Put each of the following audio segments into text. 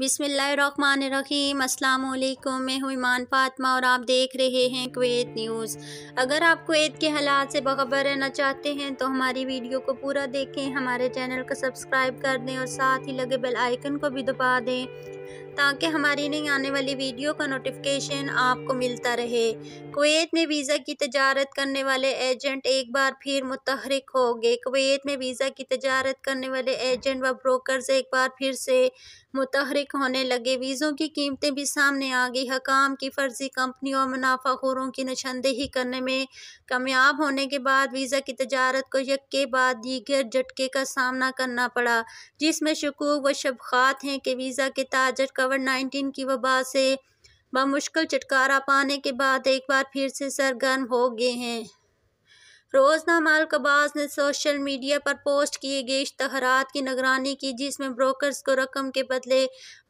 बिसमीम अल्लाम मैं हूँ ईमान फातमा और आप देख रहे हैं कुवैत न्यूज़ अगर आप कुवैत के हालात से बखबर रहना चाहते हैं तो हमारी वीडियो को पूरा देखें हमारे चैनल को सब्सक्राइब कर दें और साथ ही लगे बेल आइकन को भी दबा दें ताकि हमारी नई आने वाली वीडियो का नोटिफिकेशन आपको मिलता रहे कुवैत में वीज़ा की तजारत करने वाले एजेंट एक बार फिर मुतहरक हो गए कुवैत में वीज़ा की तजारत करने वाले एजेंट व ब्रोकर्स एक बार फिर से मुतहरक होने लगे वीज़ों की कीमतें भी सामने आ गई हकाम की फर्जी कंपनी और मुनाफाखोरों की निशानदेही करने में कामयाब होने के बाद वीज़ा की तजारत को यक के बाद दीगर झटके का सामना करना पड़ा जिसमें शकूक व शबखात हैं कि वीज़ा के ताजर का कोविड नाइन्टीन की वबा से बामुश्किल छुटकारा पाने के बाद एक बार फिर से सरगर्म हो गए हैं रोजना मालकबाज ने सोशल मीडिया पर पोस्ट किए गए इश्तहारात की निगरानी की जिसमें ब्रोकर्स को रकम के बदले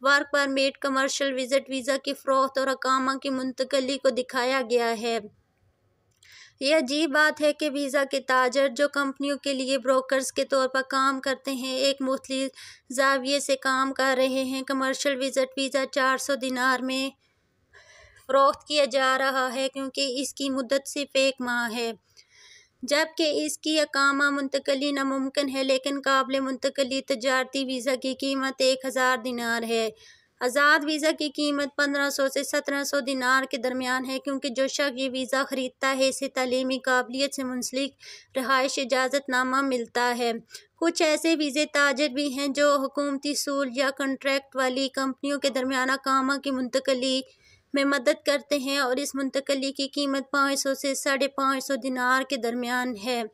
work permit commercial visit visa की फ़रोख्त और अकामा की मुंतकली को दिखाया गया है यह अजीब बात है कि वीज़ा के ताजर जो कंपनियों के लिए ब्रोकर्स के तौर पर काम करते हैं एक मुख्तलि जाविये से काम कर रहे हैं कमर्शल विज़ट वीज़ा चार सौ दिनार में फ़रोख्त किया जा रहा है क्योंकि इसकी मुद्दत सिर्फ एक माह है जबकि इसकी अकामा मुंतकली नामुमकिन है लेकिन काबिल मुंतकली तजारती वीज़ा की कीमत एक हज़ार दिनार है आज़ाद वीज़ा की कीमत 1500 से 1700 दिनार के दरमियान है क्योंकि जो शख्स ये वीज़ा ख़रीदता है इसे तलीमी काबिलियत से मुंसलिक रहाइश इजाज़तनामा मिलता है कुछ ऐसे वीज़े ताजर भी हैं जो हुकूमती सूल या कंट्रैक्ट वाली कंपनियों के दरमियान कामा की मुंतकली में मदद करते हैं और इस मुंतकली की कीमत पाँच सौ से साढ़े पाँच सौ दिनार के दरमियान है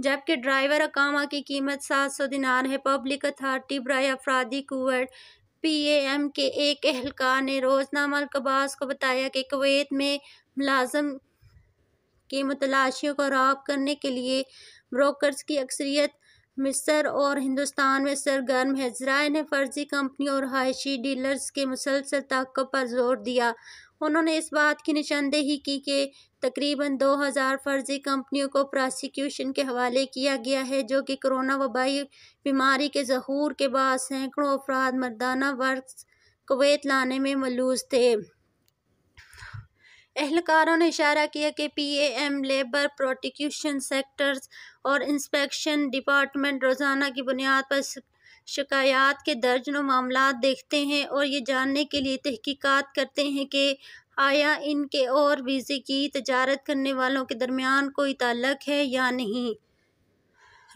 जबकि ड्राइवर अकामा की कीमत सात सौ दिनार है पब्लिक अथार्टी ब्राय अफरादी कुवर एम के एक एहलकार ने रोजनामा अलकबास को बताया कि कुवैत में मुलाजम की मुतलाशियों को रॉब करने के लिए ब्रोकर्स की अक्सरियत मिस्र और हिंदुस्तान में सरगर्म है जराए ने फर्जी कंपनी और रहायशी डीलर्स के मुसलसल तक पर जोर दिया उन्होंने इस बात की निशानदेही की कि तकरीबन 2000 फर्जी कंपनियों को प्रोसिक्यूशन के हवाले किया गया है जो कि कोरोना वबाई बीमारी के जहूर के बाद सैकड़ों अफराद मर्दाना वर्क कवैत लाने में मलूज थे एहलकारों ने इशारा किया कि P M labour protection sectors और इंस्पेक्शन डिपार्टमेंट रोज़ाना की बुनियाद पर शिकायत के दर्जन मामला देखते हैं और ये जानने के लिए तहकीकात करते हैं कि आया इनके और वीज़े की तजारत करने वालों के दरमियान कोई ताल्लक है या नहीं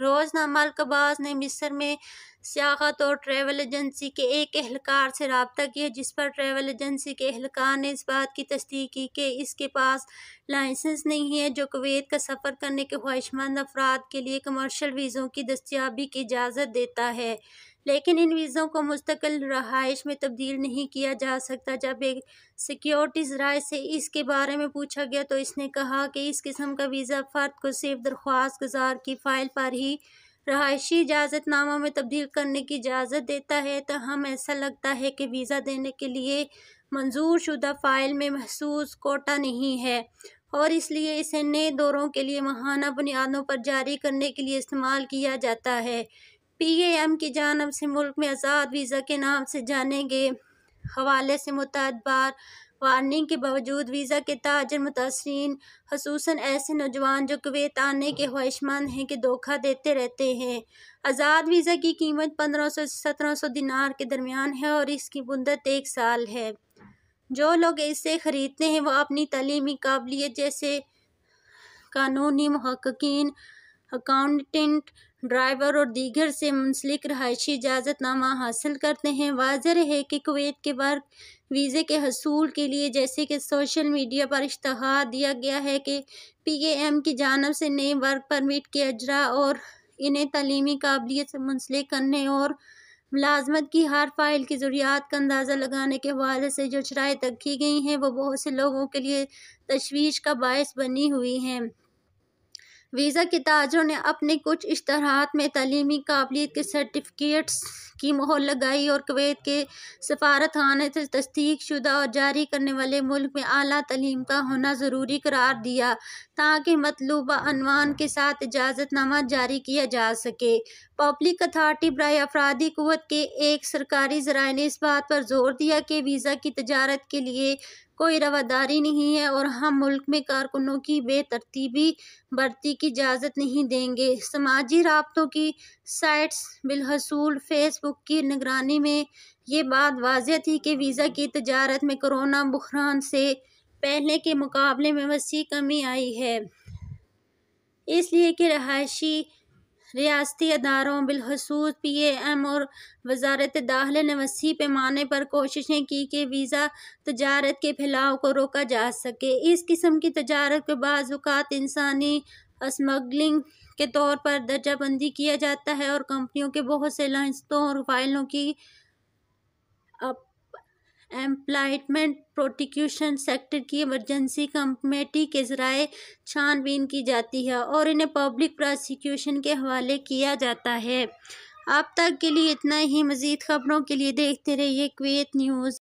रोजनामा अलकबाज ने मिस्र में सियाहत और ट्रैवल एजेंसी के एक एहलकार से रबता किया जिस पर ट्रैवल एजेंसी के एहलकार ने इस बात की तस्दीक की कि इसके पास लाइसेंस नहीं है जो कुवैत का सफ़र करने के ख्वाहिशमंद अफराद के लिए कमर्शल वीज़ों की दस्याबी की इजाज़त देता है लेकिन इन वीज़ों को मुस्तकिल रहाइश में तब्दील नहीं किया जा सकता जब एक सिक्योरिटीज़ राय से इसके बारे में पूछा गया तो इसने कहा कि इस किस्म का वीज़ा फ़र्द को सिर्फ दरख्वास्त गुजार की फ़ाइल पर ही रहायशी इजाज़तनामा में तब्दील करने की इजाज़त देता है तो हम ऐसा लगता है कि वीज़ा देने के लिए मंजूर शुदा फ़ाइल में महसूस कोटा नहीं है और इसलिए इसे नए दौरों के लिए महाना बुनियादों पर जारी करने के लिए इस्तेमाल किया जाता है पीएम की जानब से मुल्क में आज़ाद वीज़ा के नाम से जाने गए हवाले से मुतद बार वार्निंग के बावजूद वीज़ा के ताजर मुतासरीन खसूस ऐसे नौजवान जो कवेत आने के ख्वाहिशमंद हैं कि धोखा देते रहते हैं आज़ाद वीज़ा की कीमत पंद्रह सौ सत्रह सौ दिनार के दरमियान है और इसकी मुद्दत एक साल है जो लोग इसे ख़रीदते हैं वह अपनी तलीमी काबिलियत जैसे कानूनी महक्कीन अकाउंटेंट ड्राइवर और दीगर से मुंसलिक रहायशी इजाज़तनामा हासिल करते हैं वाजर है कि कुवैत के वर्क वीज़े के हसूल के लिए जैसे कि सोशल मीडिया पर इश्तहार दिया गया है कि पी ए एम की जानब से नए वर्क परमिट के अजरा और इन्हें तलीमी काबिलियत से मुंसलिक करने और मुलाजमत की हर फाइल की ज़रूरियात का अंदाज़ा लगाने के हवाले से जो शराय तक की गई हैं वो बहुत से लोगों के लिए तशवीश का बायस बनी हुई हैं वीज़ा के ताजरों ने अपने कुछ इश्तहारात में तलीमी काबिलियत के सर्टिफिकेट्स की मोहर लगाई और कवैत के सफारत खाने से तस्दीक शुदा और जारी करने वाले मुल्क में अली तलीम का होना ज़रूरी करार दिया ताकि मतलूबा अनवान के साथ इजाज़तनामा जारी किया जा सके पब्लिक अथार्टी बरए अफराधी क़वत के एक सरकारी जराए ने इस बात पर जोर दिया कि वीज़ा की तजारत के लिए कोई रवादारी नहीं है और हम मुल्क में कारकुनों की बेतरतीबी बरती की इजाज़त नहीं देंगे समाजी रबतों की साइट्स बिलहसूल फेसबुक की निगरानी में ये बात वाज थी कि वीज़ा की तजारत में कोरोना बहरान से पहले के मुकाबले में वसी कमी आई है इसलिए कि रहायशी रियाती अदारों बिलखसूस पी एम और वजारत दाखिले ने वसी पैमाने पर कोशिशें की कि वीज़ा तजारत के फैलाव को रोका जा सके इस किस्म की तजारत के बाज़ात इंसानी स्मगलिंग के तौर पर दर्जाबंदी किया जाता है और कंपनियों के बहुत से लाइसों और फाइलों की एम्प्लॉयमेंट प्रोटिक्यूशन सेक्टर की इमरजेंसी कमेटी के ज़राए छानबीन की जाती है और इन्हें पब्लिक प्रोसिक्यूशन के हवाले किया जाता है अब तक के लिए इतना ही मज़ीद खबरों के लिए देखते रहिए क्वेत न्यूज़